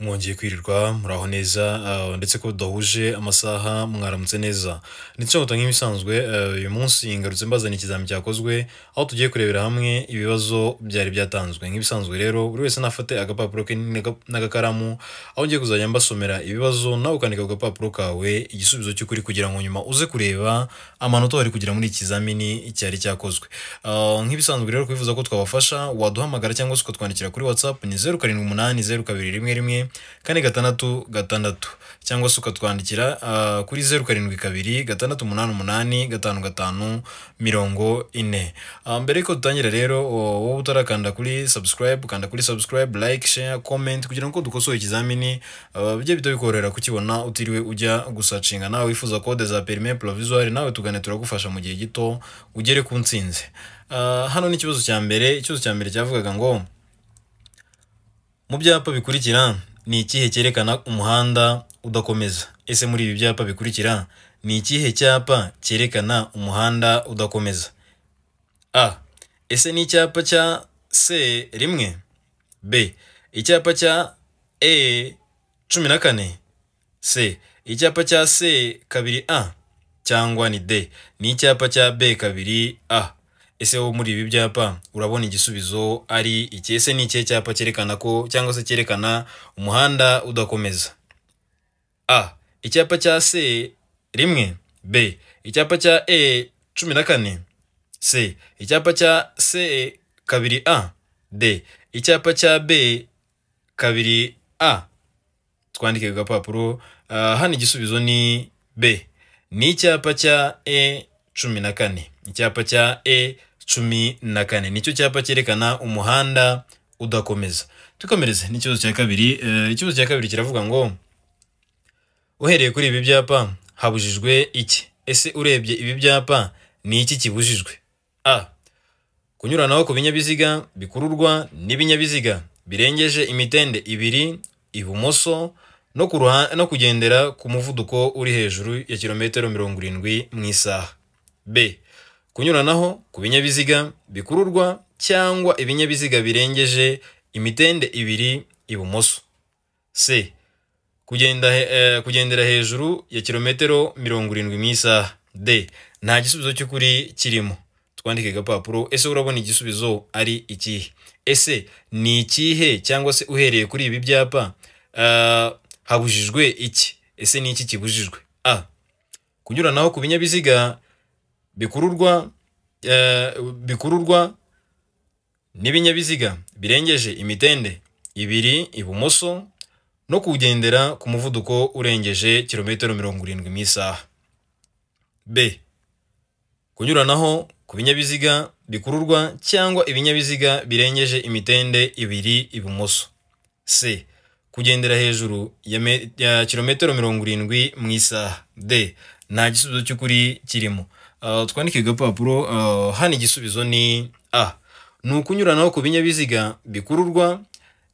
mwongeye kwirirwa muraho neza uh, ndetse ko tudahuje amasaha mwaramutse neza ndetse nk'uko nk'ibisanzwe uh, uyu munsi ngarutse mbazana ikizami cyakozwe aho tugiye kurebera hamwe ibibazo byari byatanzwe nk'ibisanzwe rero buri wese nafate agapapuro ke n'agakaramu aho ngiye kuzajya mbasomera ibibazo nawe ukandika ku gapapuro kawe igisubizo cy'ukuri kugira ngo nyuma uze kureba amanota wari kugira muri ikizamini kizamini cyari cyakozwe uh, nk'ibisanzwe rero kwifuza ko twabafasha waduhamagara cyangwa se ukatwandikira kuri watsapu ni zeru karindwi umunani zeru kabiri rimwe rimwe kane gatandatu gatandatu cyangwa se ukatwandikira ah, kuri zeru karindwi kabiri gatandatu umunani umunani gatanu gatanu mirongo ine ah, mbere y'uko dutangira rero wowe utarakanda kuri subscribe kanda kuri subscribe like share comment kugira ngo dukosore ikizamini ah, bijye bita bikorohera kukibona utiriwe ujya gusacinga nawe wifuza kode za perime provisoire nawe tugane turagufasha mu gihe gito ugere ku nsinzi hano ni ikibazo cya mbere ikibazo cya mbere cyavugaga ngo mu byapa bikurikira ni ikihe cyerekana umuhanda udakomeza ese muri ibi byapa bikurikira ni ikihe cyapa cyerekana umuhanda udakomeza a ese ni icyapa cya c rimwe b icyapa cya e cumi na kane c icyapa cya c kabiri a cyangwa ni d ni icyapa cya b kabiri a ese wo muri ibi byapa urabona igisubizo ari iki ese ni ikihe cyapa cyerekana ko cyangwa se cyerekana umuhanda udakomeza a icyapa cya c rimwe b icyapa cya e cumi na kane c icyapa cya c kabiri a d icyapa cya b kabiri a twandike ku gapapuro hano igisubizo ni b ni icyapa cya e cumi na kane icyapa cya e cumi na kane nicyo cyapa cyerekana umuhanda udakomeza dukomereze n'ikibazo cya kabiri eh, ikibazo cya kabiri kiravuga ngo uhereye kuri ibi byapa habujijwe iki ese urebye ibi byapa ni iki kibujijwe a kunyuranaho ku binyabiziga bikururwa n'ibinyabiziga birengeje imitende ibiri ibumoso no kugendera ku muvuduko uri hejuru ya kilometero mirongo irindwi mu isaha b kunyuranaho ku binyabiziga bikururwa cyangwa ibinyabiziga birengeje imitende ibiri ibumoso c eh, kugendera hejuru ya kilometero mirongo irindwi mu isaha d nta gisubizo cy'ukuri kirimo twandike agapapuro ese urabona igisubizo ari ikihe ese ni ikihe cyangwa se uhereye kuri ibi byapa eh, habujijwe iki ese ni iki kibujijwe a kunyuranaho ku binyabiziga bikururwa eh, bikururwa n'ibinyabiziga birengeje imitende ibiri ibumoso no kugendera ku muvuduko urengeje kilometero mirongo irindwi mu isaha b kunyuranaho ku binyabiziga bikururwa cyangwa ibinyabiziga birengeje imitende ibiri ibumoso c kugendera hejuru ya kilometero mirongo irindwi mu isaha d nta gisubizo cy'ukuri kirimo eh, twandike agapapuro eh, hano igisubizo ni a ni ukunyuranaho ku binyabiziga bikururwa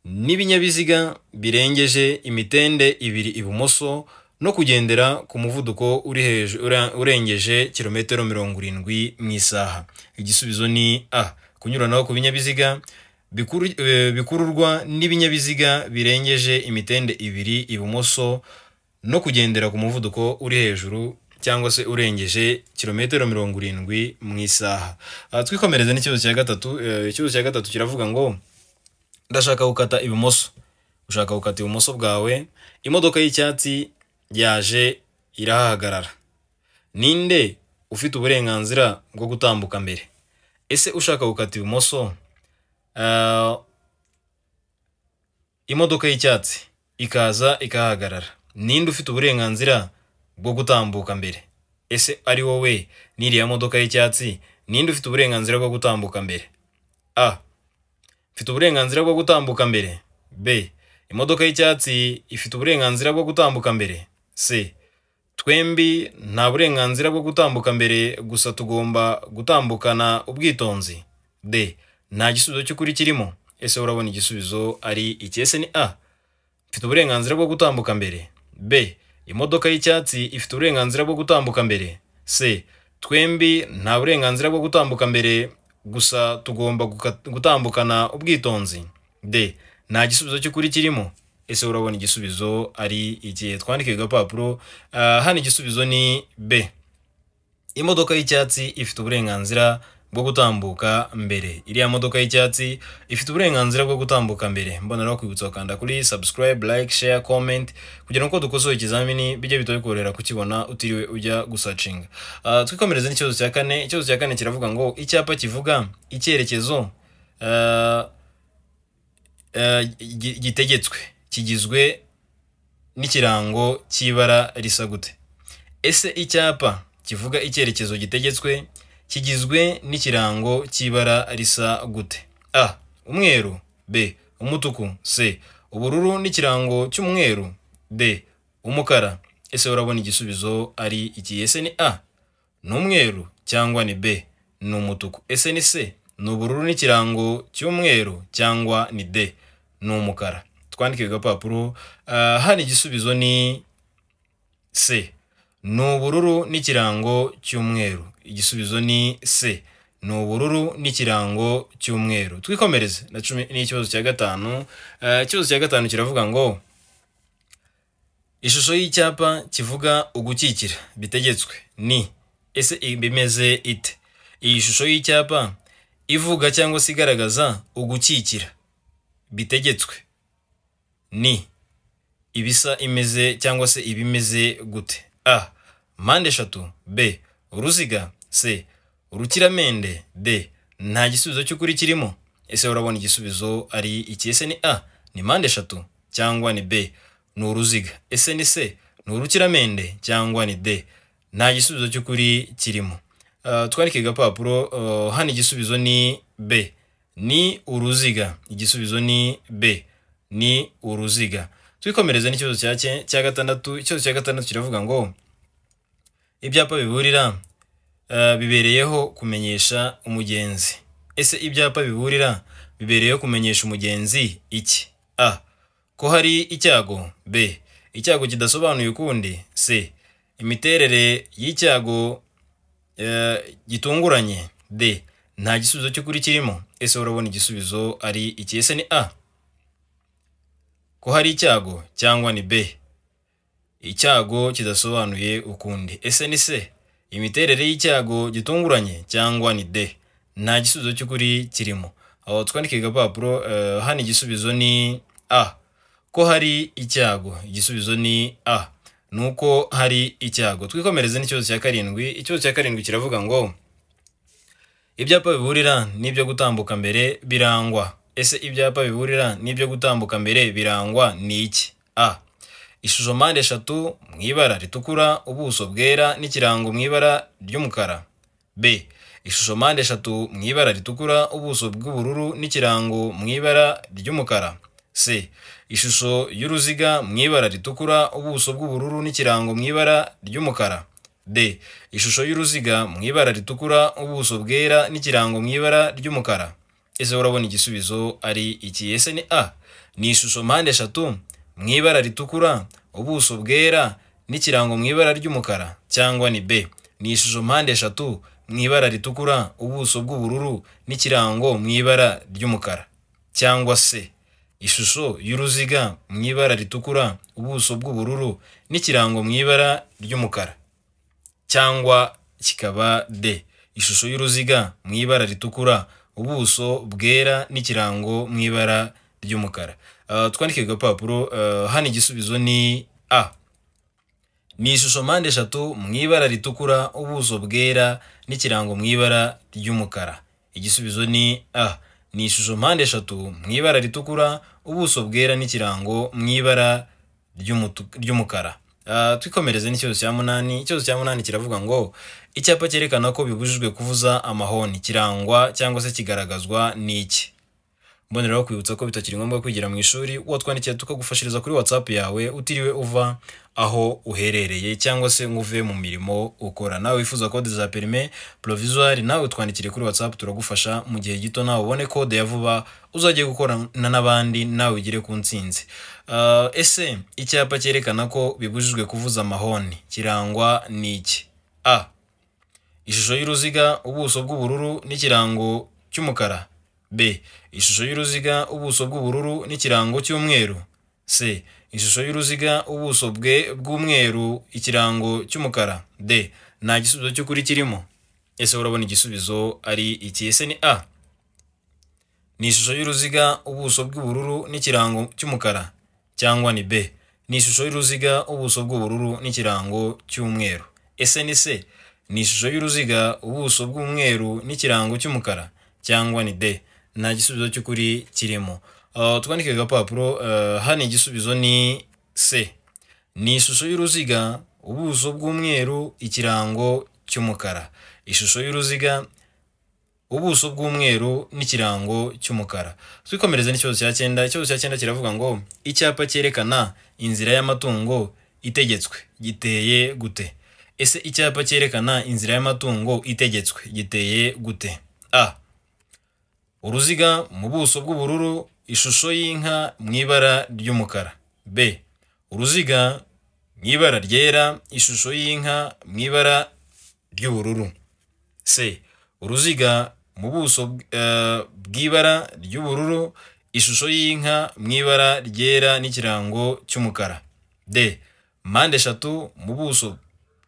n'ibinyabiziga birengeje imitende ibiri ibumoso no kugendera ku muvuduko uri hejuru urengeje kilometero mirongo irindwi mu isaha igisubizo ni a kunyuranaho ku binyabiziga eh, bikururwa n'ibinyabiziga birengeje imitende ibiri ibumoso no kugendera ku muvuduko uri hejuru cyangwa se urengeje kilometero mirongo irindwi mu isaha ah, twikomereze n'ikibazo cya gatatu eh, ikibazo cya gatatu kiravuga ngo ndashaka gukata ibumoso ushaka gukata ibumoso bwawe imodoka y'icyatsi yaje irahagarara ninde ufite uburenganzira bwo gutambuka mbere ese ushaka gukata ibumoso ah, imodoka y'icyatsi ikaza ikahagarara ninde ufite uburenganzira bwo gutambuka mbere ese ari wowe n'iriya modoka y'icyatsi ninde ufite uburenganzira bwo gutambuka mbere a mfite uburenganzira bwo gutambuka mbere b imodoka y'icyatsi ifite uburenganzira bwo gutambuka mbere c twembi nta burenganzira bwo gutambuka mbere gusa tugomba gutambukana ubwitonzi d nta gisubizo cy'ukuri kirimo ese urabona igisubizo ari iki ese ni a mfite uburenganzira bwo gutambuka mbere b imodoka y'icyatsi ifite uburenganzira bwo gutambuka mbere se twembi nta burenganzira bwo gutambuka mbere gusa tugomba gutambukana ubwitonzi de nta gisubizo cy'ukuri kirimo ese urabona igisubizo ari igihe twandika agapapuro ah, hano igisubizo ni b imodoka y'icyatsi ifite uburenganzira bwo gutambuka mbere iriya modoka y'icyatsi ifite uburenganzira bwo gutambuka mbere mboneraho kwibutsa wakanda kuri subscribe like share comment kugira ngo dukosoye ikizamini bijye bitabikorohera kukibona utiriwe ujya gusacinga uh, ah, twikomereze n'ikibazo cya kane ikibazo cya kane kiravuga ngo icyapa kivuga icyerekezo ah, ah, gitegetswe kigizwe n'ikirango cy'ibara risa gute ese icyapa kivuga icyerekezo gitegetswe kigizwe n'ikirango cy'ibara risa gute a umweru b umutuku c ubururu n'ikirango cy'umweru d umukara ese urabona igisubizo ari iki ese ni a ni umweru cyangwa ni b ni umutuku ese ni c ni ubururu n'ikirango cy'umweru cyangwa ni d ni umukara twandike ku ah, hano igisubizo ni c ni ubururu n'ikirango cy'umweru igisubizo ni c ni ubururu n'ikirango cy'umweru twikomereze na cumi n'ikibazo cya gatanu eh, ikibazo cya gatanu kiravuga ngo ishusho y'icyapa kivuga ugukikira bitegetswe ni ese bimeze ite iyi shusho y'icyapa ivuga cyangwa se igaragaza ugukikira bitegetswe ni ibisa imeze cyangwa se ibimeze gute a mpande eshatu b uruziga c urukiramende d nta gisubizo cy'ukuri kirimo ese urabona igisubizo ari iki ese ni a ni mpande eshatu cyangwa ni b ni uruziga ese ni c ni urukiramende cyangwa ni d nta gisubizo cy'ukuri kirimo eh, twarike agapapuro eh, hano igisubizo ni b ni uruziga igisubizo ni b ni uruziga twikomereze n'ikibazo cya gatandatu ikibazo cya gatandatu kiravuga ngo ibyapa biburira eh, bibereyeho kumenyesha umugenzi ese ibyapa biburira bibereyeho kumenyesha umugenzi iki a ko hari icyago b icyago kidasobanuye ukundi c imiterere y'icyago eh, gitunguranye d nta gisubizo cy'ukuri kirimo ese urabona igisubizo ari iki ese ni a ko hari icyago cyangwa ni b icyago kidasobanuye ukundi ese ni se imiterere y'icyago gitunguranye cyangwa ni de nta gisubizo cy'ukuri kirimo aho twandika igapapuro eh, hano igisubizo ni a ko hari icyago igisubizo ni a ni uko hari icyago twikomereze n'ikibazo cya karindwi ikibazo cya karindwi kiravuga ngo ibyapa biburira n'ibyo gutambuka mbere birangwa ese ibyapa biburira n'ibyo gutambuka mbere birangwa ni iki a ishusho mpande eshatu mu ibara ritukura ubuso bwera n'ikirango mu ibara ry'umukara b ishusho mpande eshatu mu ibara ritukura ubuso bw'ubururu n'ikirango mu ibara ry'umukara c ishusho y'uruziga mu ibara ritukura ubuso bw'ubururu n'ikirango mu ibara ry'umukara d ishusho y'uruziga mu ibara ritukura ubuso bwera n'ikirango mu ibara ry'umukara ese urabona igisubizo ari iki ese ni a ni ishusho mpande eshatu mu ibara ritukura ubuso bwera n'ikirango mu ibara ry'umukara cyangwa ni b ni ishusho mpande eshatu mu ibara ritukura ubuso bw'ubururu n'ikirango mu ibara ry'umukara cyangwa se ishusho y'uruziga mu ibara ritukura ubuso bw'ubururu n'ikirango mu ibara ry'umukara cyangwa kikaba d ishusho y'uruziga mu ibara ritukura ubuso bwera n'ikirango mu ibara ry'umukara Eh, twandike agapapuro eh, hano igisubizo ni a ni ishusho mpande eshatu mu ibara ritukura ubuso bwera n'ikirango mu ibara ry'umukara igisubizo ni a ni ishusho mpande eshatu mu ibara ritukura ubuso bwera n'ikirango mu ibara ry'umukara eh, twikomereze n'ikibazo cya munani ikibazo cya munani kiravuga ngo icyapa cyerekana ko bibujijwe kuvuza amahoni kirangwa cyangwa se kigaragazwa n'iki mboneraho kwibutsa ko bitakiri ngombwa kwigira mu ishuri watwandikiye tukagufashiriza kuri watsapu yawe utiriwe uva aho uherereye cyangwa se ngo uve mu mirimo ukora nawe wifuza kode za perime porovizuwari nawe utwandikire kuri watsapu turagufasha mu gihe gito nawe ubone kode ya vuba uzajye gukorana n'abandi nawe ugere ku nsinzi uh, ese icyapa cyerekana ko bibujijwe kuvuza amahoni kirangwa n'iki a ishusho y'uruziga ubuso bw'ubururu n'ikirango cy'umukara b ishusho y'uruziga ubuso bw'ubururu n'ikirango cy'umweru c ishusho y'uruziga ubuso bwe bw'umweru ikirango cy'umukara d nta gisubizo cy'ukuri kirimo ese urabona igisubizo ari iki ese ni a ni ishusho y'uruziga ubuso bw'ubururu n'ikirango cy'umukara cyangwa ni b ni ishusho y'uruziga ubuso bw'ubururu n'ikirango cy'umweru ese ni c ni ishusho y'uruziga ubuso bw'umweru n'ikirango cy'umukara cyangwa ni d nta gisubizo cy'ukuri kirimo uh, twandike agapapuro uh, hano igisubizo ni se ni ishusho y'uruziga ubuso bw'umweru ikirango cy'umukara ishusho y'uruziga ubuso bw'umweru n'ikirango cy'umukara twikomereze n'ikibazo cya cyenda ikibazo cya cyenda kiravuga ngo icyapa cyerekana inzira y'amatungo itegetswe giteye gute ese icyapa cyerekana inzira y'amatungo itegetswe giteye gute a uruziga mu buso bw'ubururu ishusho y'inka mu ibara ry'umukara b uruziga mu ibara ryera ishusho y'inka mu ibara ry'ubururu c uruziga mu buso eh, bw'ibara ry'ubururu ishusho y'inka mu ibara ryera n'ikirango cy'umukara d mpande eshatu mu buso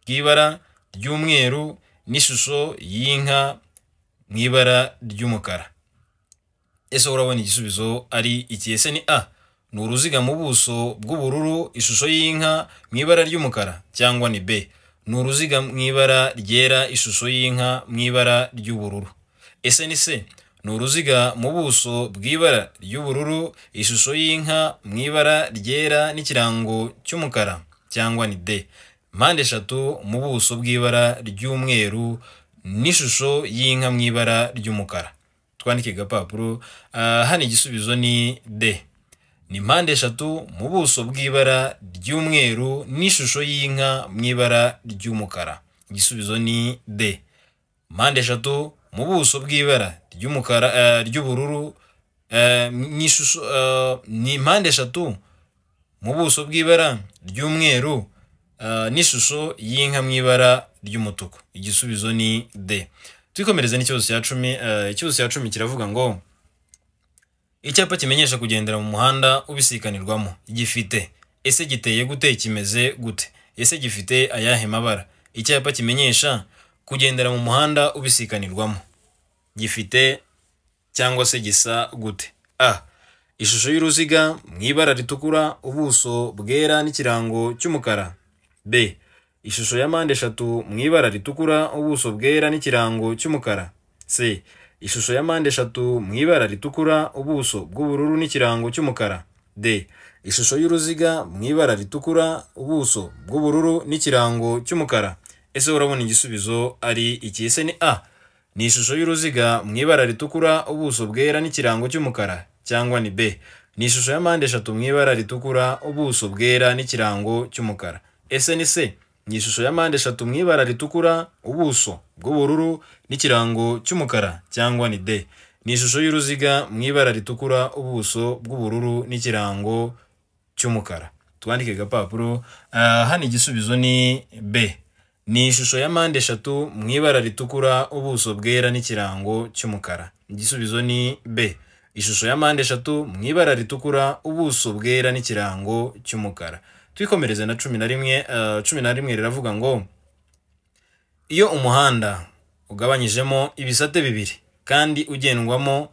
bw'ibara ry'umweru n'ishusho y'inka mu ibara ry'umukara ese urabona igisubizo ari iki se ni a ni uruziga mu buso bw'ubururu ishusho y'inka mu ibara ry'umukara cyangwa ni b ni uruziga mu ibara ryera ishusho y'inka mu ibara ry'ubururu ese ni c ni uruziga mu buso bw'ibara ry'ubururu ishusho y'inka mu ibara ryera n'ikirango cy'umukara cyangwa ni d mpande eshatu mu buso bw'ibara ry'umweru n'ishusho y'inka mu ibara ry'umukara twandike agapapuro ah, hano igisubizo ni de ni mpande eshatu mu buso bw'ibara ry'umweru n'ishusho y'inka mu ibara ry'umukara igisubizo ni de mpande eshatu mu buso bw'ibara ry'umukara ah, ry'ubururu ah, n'ishusho ni mpande eshatu mu buso bw'ibara ry'umweru n'ishusho y'inka mu ibara ry'umutuku igisubizo ni de twikomereze n'ikibazo cya cumi eh, ikibazo cya cumi kiravuga ngo icyapa kimenyesha kugendera mu muhanda ubisikanirwamo gifite ese giteye gute kimeze gute ese gifite ayahe mabara icyapa kimenyesha kugendera mu muhanda ubisikanirwamo gifite cyangwa se gisa gute a ishusho y'uruziga mu ibara ritukura ubuso bwera n'ikirango cy'umukara b ishusho ya mpande eshatu mu ibara ritukura ubuso bwera n'ikirango cy'umukara c ishusho ya mpande eshatu mu ibara ritukura ubuso bw'ubururu n'ikirango cy'umukara d ishusho y'uruziga mu ibara ritukura ubuso bw'ubururu n'ikirango cy'umukara ese urabona igisubizo ari iki ese ni a ni ishusho y'uruziga mu ibara ritukura ubuso bwera n'ikirango cy'umukara cyangwa ni b ni ishusho ya mpande eshatu mu ibara ritukura ubuso bwera n'ikirango cy'umukara ese ni c ni ishusho ya mpande eshatu mu ibara ritukura ubuso bw'ubururu n'ikirango cy'umukara cyangwa ni de ni ishusho y'uruziga mu ibara ritukura ubuso bw'ubururu n'ikirango cy'umukara twandike agapapuro hano igisubizo ni b ni ishusho ya mpande eshatu mu ibara ritukura ubuso bwera n'ikirango cy'umukara igisubizo ni b ishusho ya mpande eshatu mu ibara ritukura ubuso bwera n'ikirango cy'umukara twikomereze na cumi na rimwe eh, cumi na rimwe riravuga ngo iyo umuhanda ugabanyijemo ibisate bibiri kandi ugendwamo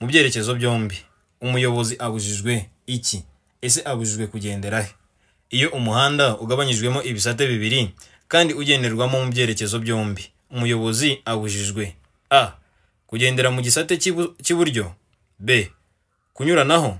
mu byerekezo byombi umuyobozi abujijwe iki ese abujijwe kugendera he iyo umuhanda ugabanyijwemo ibisate bibiri kandi ugenderwamo mu byerekezo byombi umuyobozi abujijwe a kugendera mu gisate cy'iburyo b kunyuranaho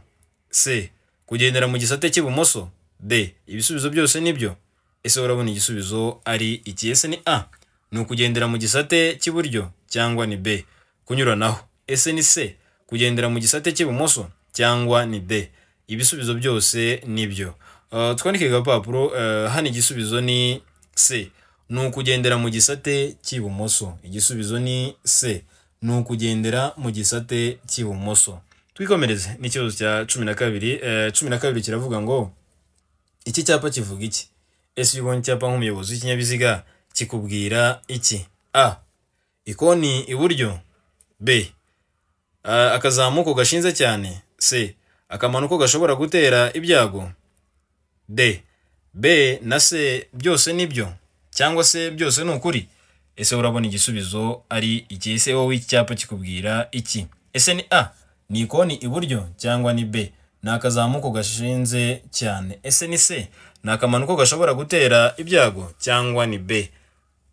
c kugendera mu gisate cy'ibumoso d ibisubizo byose ni byo ese urabona igisubizo ari iki ese ni a ni ukugendera mu gisate cy'iburyo cyangwa ni b kunyuranaho ese ni c kugendera mu gisate cy'ibumoso cyangwa ni d ibisubizo byose ni byo uh, twandike agapapuro uh, hano igisubizo ni c ni ukugendera mu gisate cy'ibumoso igisubizo ni c ni ukugendera mu gisate cy'ibumoso twikomereze ni cya cumi na kabiri uh, cumi na kabiri kiravuga ngo iki cyapa kivuga iki ese iyo ubonye icyapa nk'umuyobozi w'ikinyabiziga kikubwira iki a ikoni iburyo b akazamuko gashinze cyane c akamanuko gashobora gutera ibyago d b na c byose nibyo cyangwa se byose ni ukuri ese urabona igisubizo ari iki se wowe icyapa kikubwira iki ese ni a ni ikoni iburyo cyangwa ni b ni akazamuko gashinze cyane ese ni se ni akamanuko gashobora gutera ibyago cyangwa ni b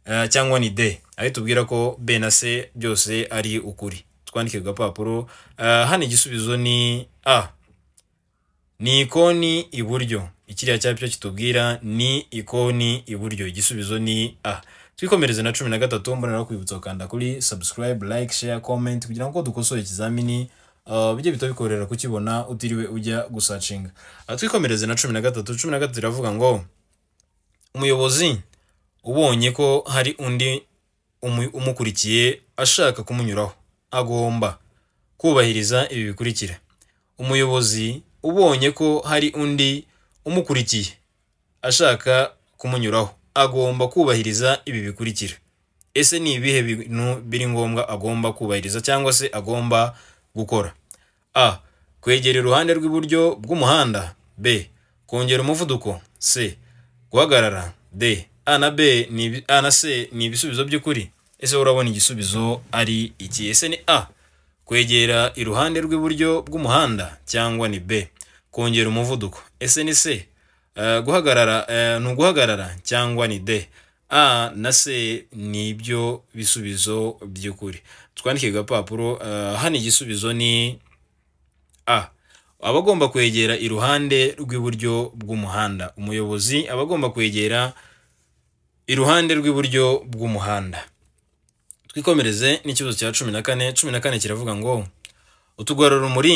eh, cyangwa ni d aho tubwira ko b na c byose ari ukuri twandike ku gapapuro eh, hano igisubizo ni a ni ikoni iburyo ikiriya cyapa kitubwira ni ikoni iburyo igisubizo ni a twikomereze na cumi na gatatu no kwibutsa gukanda kuri subscribe like share comment kugira ngo dukosore ikizamini Eh, bijye bita bikorohera kukibona utiriwe ujya gusacinga eh, twikomereze na cumi na gatatu cumi na gatatu iravuga ngo umuyobozi ubonye ko hari undi umukurikiye ashaka kumunyuraho agomba kubahiriza ibi bikurikira umuyobozi ubonye ko hari undi umukurikiye ashaka kumunyuraho agomba kubahiriza ibi bikurikira ese ni ibihe bintu biri ngombwa agomba kubahiriza cyangwa se agomba gukora a kwegera iruhande rw'iburyo bw'umuhanda b kongera umuvuduko c guhagarara d a na b a na c ni ibisubizo by'ukuri ese urabona igisubizo ari iki ese ni a kwegera iruhande rw'iburyo bw'umuhanda cyangwa ni b kongera umuvuduko ese ni c e, guhagarara e, ni uguhagarara cyangwa ni d a na c ni ibyo bisubizo by'ukuri twandike agapapuro eh, hano igisubizo ni a abagomba kwegera iruhande rw'iburyo bw'umuhanda umuyobozi abagomba kwegera iruhande rw'iburyo bw'umuhanda twikomereze n'ikibazo cya cumi na kane cumi na kane kiravuga ngo utugarurumuri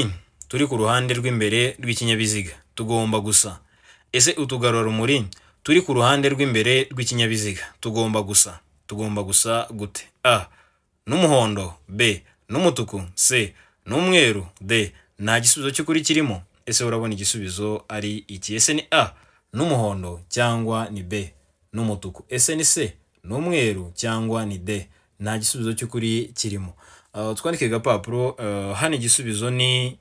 turi ku ruhande rw'imbere rw'ikinyabiziga tugomba gusa ese utugarurumuri turi ku ruhande rw'imbere rw'ikinyabiziga tugomba gusa tugomba gusa gute a n'umuhondo b n'umutuku c n'umweru d nta gisubizo cy'ukuri kirimo ese urabona igisubizo ari iki ese ni a n'umuhondo cyangwa ni b n'umutuku ese ni c n'umweru cyangwa ni d nta gisubizo cy'ukuri kirimo uh, twandike agapapuro uh, hano igisubizo ni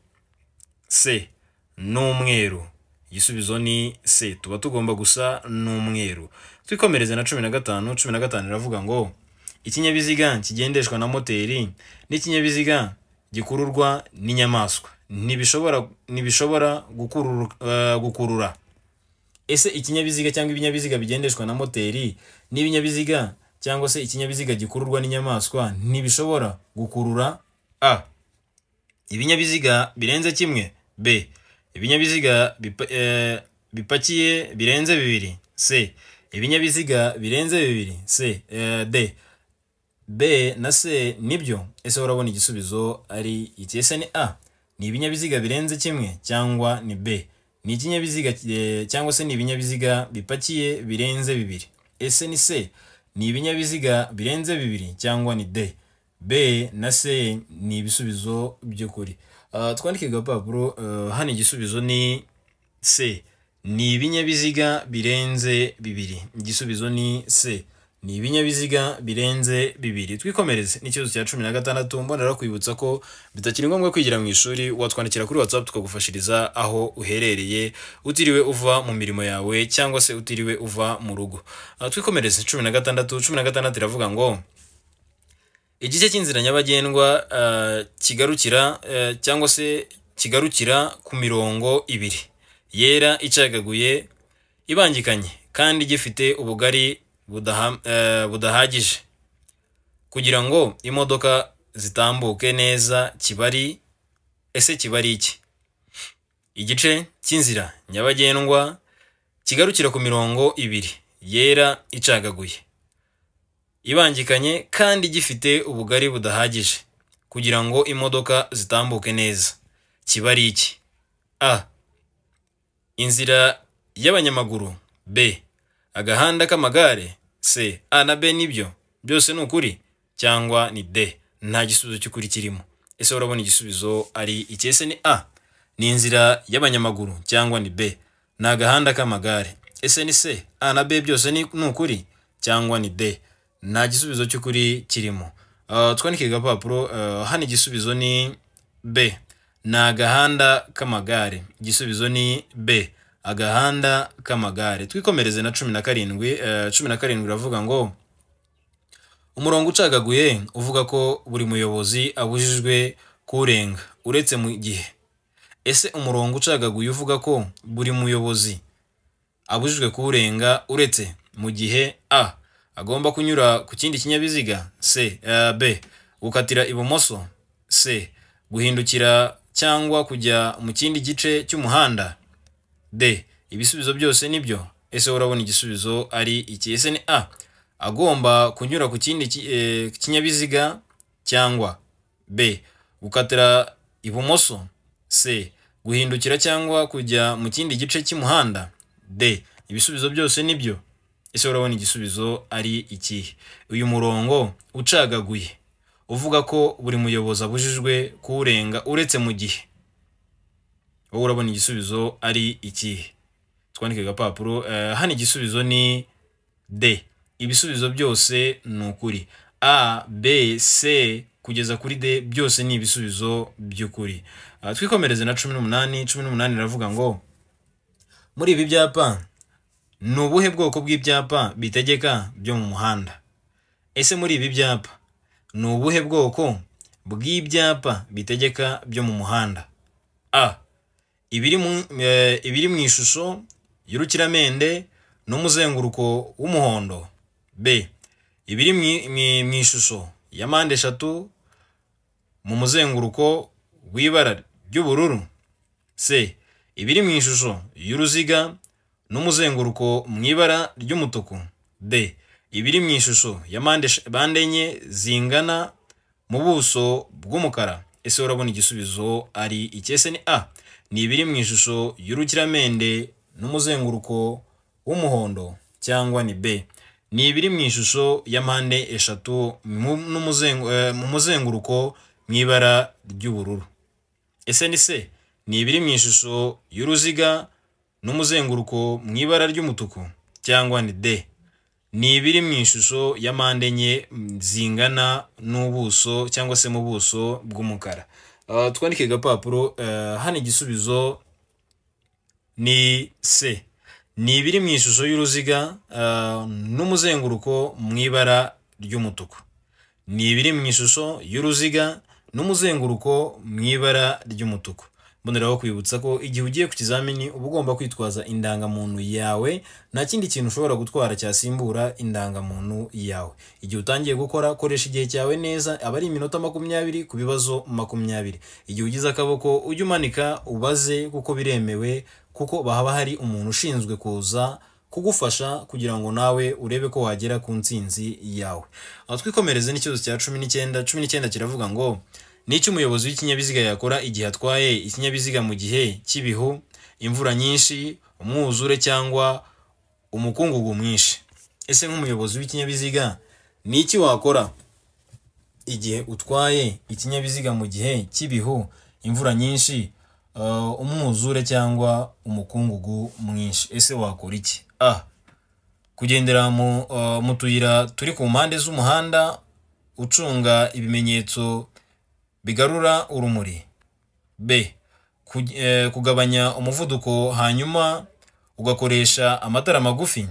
c n'umweru igisubizo ni c tuba tugomba gusa n'umweru twikomereze na cumi na gatanu cumi na gatanu iravuga ngo ikinyabiziga kigendeshwa na moteri n'ikinyabiziga gikururwa n'inyamaswa ntibishobora ntibishobora eh, gukurura ese ikinyabiziga cyangwa ibinyabiziga bigendeshwa na moteri n'ibinyabiziga cyangwa se ikinyabiziga gikururwa n'inyamaswa ntibishobora gukurura a ibinyabiziga birenze kimwe b ibinyabiziga eh, bipakiye birenze bibiri c ibinyabiziga birenze bibiri c eh, d b na c nibyo ese urabona igisubizo ari iki ese ni a ni ibinyabiziga birenze kimwe cyangwa ni b ni ikinyabiziga e, cyangwa se ni ibinyabiziga bipakiye birenze bibiri ese ni c ni ibinyabiziga birenze bibiri cyangwa ni d b na c ni ibisubizo by'ukuri twandike agapapuro e, hano igisubizo ni c ni ibinyabiziga birenze bibiri igisubizo ni c ni ibinyabiziga birenze bibiri twikomereze n'ikibazo cya cumi na gatandatu mbonera kwibutsa ko bitakiri ngombwa kwigira mu ishuri watwandikira kuri whatsapp tukagufashiriza aho uherereye utiriwe uva mu mirimo yawe cyangwa se utiriwe uva mu rugo ah, twikomereze cumi na gatandatu cumi na gatandatu iravuga ngo igice cy'inzira nyabagendwa ah, kigarukira eh, cyangwa se kigarukira ku mirongo ibiri yera icagaguye ibangikanye kandi gifite ubugari Eh, budahagije kugira ngo imodoka zitambuke neza kibari ese kibari iki igice cy'inzira nyabagendwa kigarukira ku mirongo ibiri yera icagaguye ibangikanye kandi gifite ubugari budahagije kugira ngo imodoka zitambuke neza kibari iki a inzira y'abanyamaguru b agahanda k'amagare se a na b nibyo byose ni ukuri cyangwa ni d nta gisubizo cy'ukuri kirimo ese urabona igisubizo ari iki ese ni a ni inzira y'abanyamaguru cyangwa ni b ni agahanda k'amagare ese ni c a na b byose ni ukuri cyangwa ni d nta gisubizo cy'ukuri kirimo ah, twandike agapapuro ah, hano igisubizo ni b ni agahanda k'amagare igisubizo ni b agahanda k'amagare twikomereze na cumi na karindwi eh, cumi na karindwi uravuga ngo umurongo ucagaguye uvuga ko buri muyobozi abujijwe kurenga uretse mu gihe ese umurongo ucagaguye uvuga ko buri muyobozi abujijwe kurenga uretse mu gihe a agomba kunyura ku kindi kinyabiziga c eh, b gukatira ibumoso c guhindukira cyangwa kujya mu kindi gice cy'umuhanda d ibisubizo byose ni nibyo ese urabona igisubizo ari iki ese ni a agomba kunyura ku kindi eh, kinyabiziga cyangwa b gukatira ibumoso c guhindukira cyangwa kujya mu kindi gice cy'umuhanda d ibisubizo byose nibyo ese urabona igisubizo ari iki uyu murongo ucagaguye uvuga ko buri muyobozi abujijwe kuwurenga uretse mu gihe wowe urabona igisubizo ari ikihe twandike agapapuro eh, hano igisubizo ni d ibisubizo byose ni ukuri a b c kugeza kuri de byose ni ibisubizo by'ukuri ah, twikomereze na cumi n'umunani cumi n'umunani iravuga ngo muri ibi byapa ni ubuhe bwoko bw'ibyapa bitegeka byo mu muhanda ese muri ibi byapa ni ubuhe bwoko bw'ibyapa bitegeka byo mu muhanda a E, ibiri mu ishusho y'urukiramende n'umuzenguruko w'umuhondo b ibiri mu ishusho ya mpande eshatu mu muzenguruko w'ibara ry'ubururu c ibiri mu ishusho y'uruziga n'umuzenguruko mu ibara ry'umutuku d ibiri mu ishusho ya mpande enye zingana mu buso bw'umukara ese urabona igisubizo ari icyese ni a ni ibiri mu ishusho y'urukiramende n'umuzenguruko w'umuhondo cyangwa ni b ni ibiri mu ishusho ya mpande eshatu mu eh, muzenguruko mu ibara ry'ubururu ese ni se ni ibiri mu ishusho y'uruziga n'umuzenguruko mu ibara ry'umutuku cyangwa ni d ni ibiri mu ishusho ya mpande enye zingana n'ubuso cyangwa se mu buso bw'umukara Uh, twandike agapapuro uh, hano igisubizo ni se ni ibiri mu ishusho y'uruziga uh, n'umuzenguruko mu ibara ry'umutuku ni ibiri mu ishusho y'uruziga n'umuzenguruko mu ibara ry'umutuku mboneraho kwibutsa ko igihe ugiye ku kizamini uba ugomba kwitwaza indangamuntu yawe nta kindi kintu ushobora gutwara cyasimbura indangamuntu yawe igihe utangiye gukora koresha igihe cyawe neza aba ari iminota makumyabiri ku bibazo makumyabiri igihe ugize akaboko ujye umanika ubaze kuko biremewe kuko haba hari umuntu ushinzwe kuza kugufasha kugira ngo nawe urebe ko wagera ku ntsinzi yawe aho twikomereze n'ikibazo cya cumi n'icyenda cumi n'icyenda kiravuga ngo n'icyo umuyobozi w'ikinyabiziga yakora igihe atwaye ikinyabiziga mu gihe cy'ibihu imvura nyinshi umwuzure cyangwa umukungugu mwinshi ese nk'umuyobozi w'ikinyabiziga ni iki wakora igihe utwaye ikinyabiziga mu gihe cy'ibihu imvura nyinshi uh, umwuzure cyangwa umukungugu mwinshi ese wakora iki a kugendera mu uh, tuyira turi ku mpande z'umuhanda ucunga ibimenyetso bigarura urumuri b eh, kugabanya umuvuduko hanyuma ugakoresha amatara magufi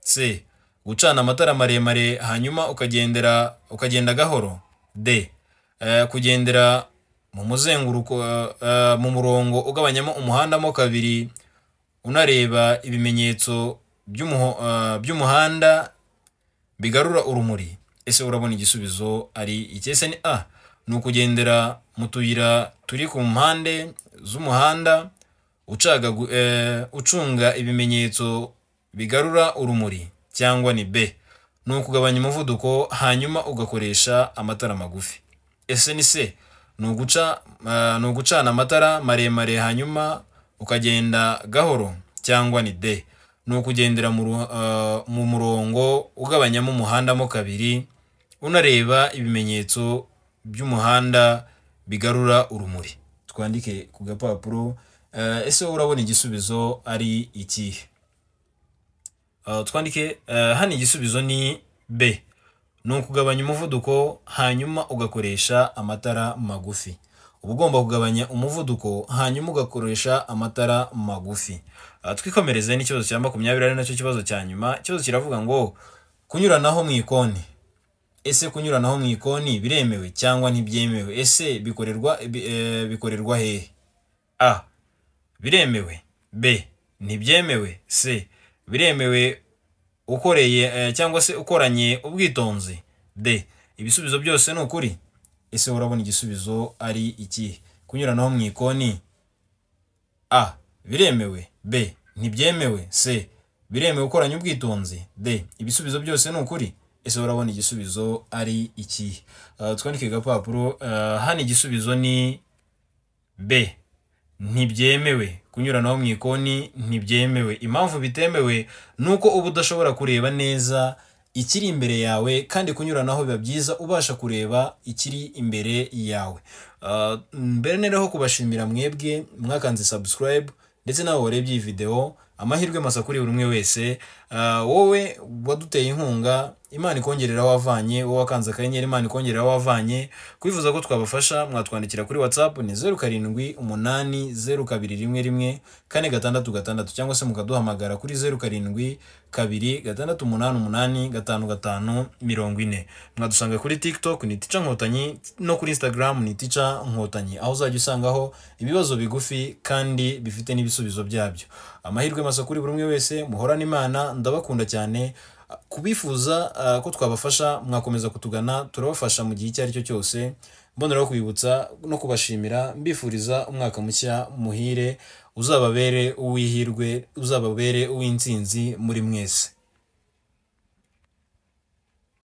c gucana amatara maremare hanyuma ukagendera ukagenda gahoro d eh, kugendera mu muzenguruko eh, mu murongo ugabanyamo umuhandamo kabiri unareba ibimenyetso by'umuhanda bigarura urumuri ese urabona igisubizo ari icyese ni a ni ukugendera mu tuyira turi ku mpande z'umuhanda eh, ucunga ibimenyetso bigarura urumuri cyangwa ni be ni ukugabanya umuvuduko hanyuma ugakoresha amatara magufi ese ni se eh, ni ugucana amatara maremare hanyuma ukagenda gahoro cyangwa ni de ni ukugendera eh, mu murongo ugabanyamo umuhanda mo kabiri unareba ibimenyetso by'umuhanda bigarura urumuri twandike ku gapapuro eh, ese urabona igisubizo ari ikihe eh, twandike eh, hano igisubizo ni b ni ukugabanya umuvuduko hanyuma ugakoresha amatara magufi uba ugomba kugabanya umuvuduko hanyuma ugakoresha amatara magufi twikomereze n'ikibazo cya makumyabiri ari nacyo kibazo cya nyuma ikibazo kiravuga ngo kunyuranaho mu ikoni ese kunyuranaho mu ikoni biremewe cyangwa ntibyemewe ese bikorerwa eh, eh, bikorerwa hehe a biremewe b ntibyemewe c biremewe ukoreye eh, cyangwa se ukoranye ubwitonzi d ibisubizo byose ni ukuri ese urabona igisubizo ari iki kunyuranaho mu ikoni a biremewe b ntibyemewe c biremewe ukoranye ubwitonzi d ibisubizo byose ni ukuri ese urabona igisubizo ari iki eh, twandike agapapuro eh, hano igisubizo ni b ntibyemewe kunyuranaho mu ikoni ntibyemewe impamvu bitemewe ni uko uba udashobora kureba neza ikiri imbere yawe kandi kunyuranaho biba byiza ubasha kureba ikiri imbere yawe eh, mbere nereho kubashimira mwebwe mwakanze subscribe ndetse nawe warebye iyi videwo amahirwe masa kuri buri umwe wese wowe waduteye inkunga imana ikongerera wavanye wowe wakanze akanyenyeri imana ikongerera wavanye kwivuza ko twabafasha mwatwandikira kuri watsapu ni zeru karindwi umunani zeru kabiri rimwe rimwe kane gatandatu gatandatu cyangwa se mukaduhamagara kuri zeru karindwi kabiri gatandatu umunani umunani gatanu gatanu mirongo ine mwadusanga kuri tiktok ni tica nkotanyi no kuri instagram ni tica nkotanyi aho uzajya usangaho ibibazo bigufi kandi bifite n'ibisubizo byabyo amahirwe masa kuri buri umwe wese muhorane imana ndabakunda cyane kubifuza ah, ko twabafasha mwakomeza kutugana turabafasha mu gihe icyo ari cyo cyose mboneraho kwibutsa no kubashimira mbifuriza umwaka mushya muhire uzababere uw'ihirwe uzababere uw'insinzi muri mwese